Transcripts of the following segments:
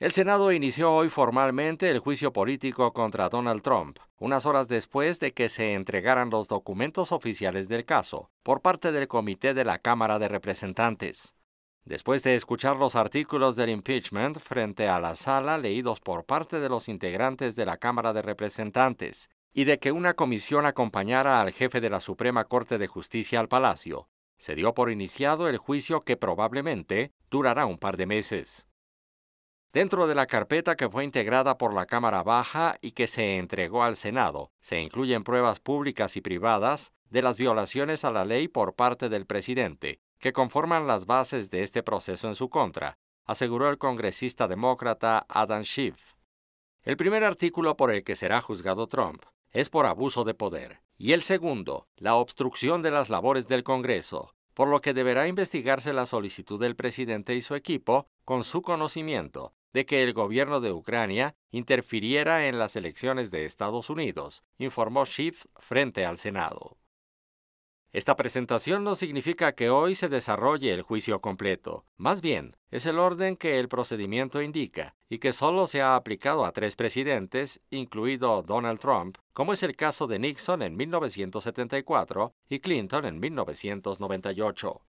El Senado inició hoy formalmente el juicio político contra Donald Trump, unas horas después de que se entregaran los documentos oficiales del caso por parte del Comité de la Cámara de Representantes. Después de escuchar los artículos del impeachment frente a la sala leídos por parte de los integrantes de la Cámara de Representantes y de que una comisión acompañara al jefe de la Suprema Corte de Justicia al Palacio, se dio por iniciado el juicio que probablemente durará un par de meses. Dentro de la carpeta que fue integrada por la Cámara Baja y que se entregó al Senado, se incluyen pruebas públicas y privadas de las violaciones a la ley por parte del presidente, que conforman las bases de este proceso en su contra, aseguró el congresista demócrata Adam Schiff. El primer artículo por el que será juzgado Trump es por abuso de poder, y el segundo, la obstrucción de las labores del Congreso, por lo que deberá investigarse la solicitud del presidente y su equipo con su conocimiento de que el gobierno de Ucrania interfiriera en las elecciones de Estados Unidos, informó Schiff frente al Senado. Esta presentación no significa que hoy se desarrolle el juicio completo, más bien es el orden que el procedimiento indica y que solo se ha aplicado a tres presidentes, incluido Donald Trump, como es el caso de Nixon en 1974 y Clinton en 1998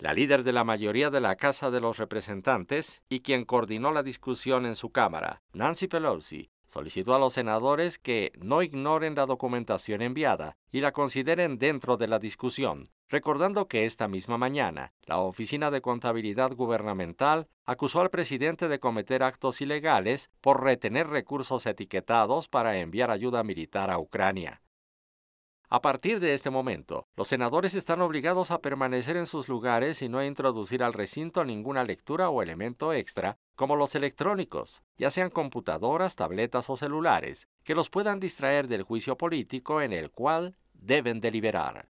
la líder de la mayoría de la Casa de los Representantes y quien coordinó la discusión en su Cámara, Nancy Pelosi, solicitó a los senadores que no ignoren la documentación enviada y la consideren dentro de la discusión, recordando que esta misma mañana la Oficina de Contabilidad Gubernamental acusó al presidente de cometer actos ilegales por retener recursos etiquetados para enviar ayuda militar a Ucrania. A partir de este momento, los senadores están obligados a permanecer en sus lugares y no a introducir al recinto ninguna lectura o elemento extra, como los electrónicos, ya sean computadoras, tabletas o celulares, que los puedan distraer del juicio político en el cual deben deliberar.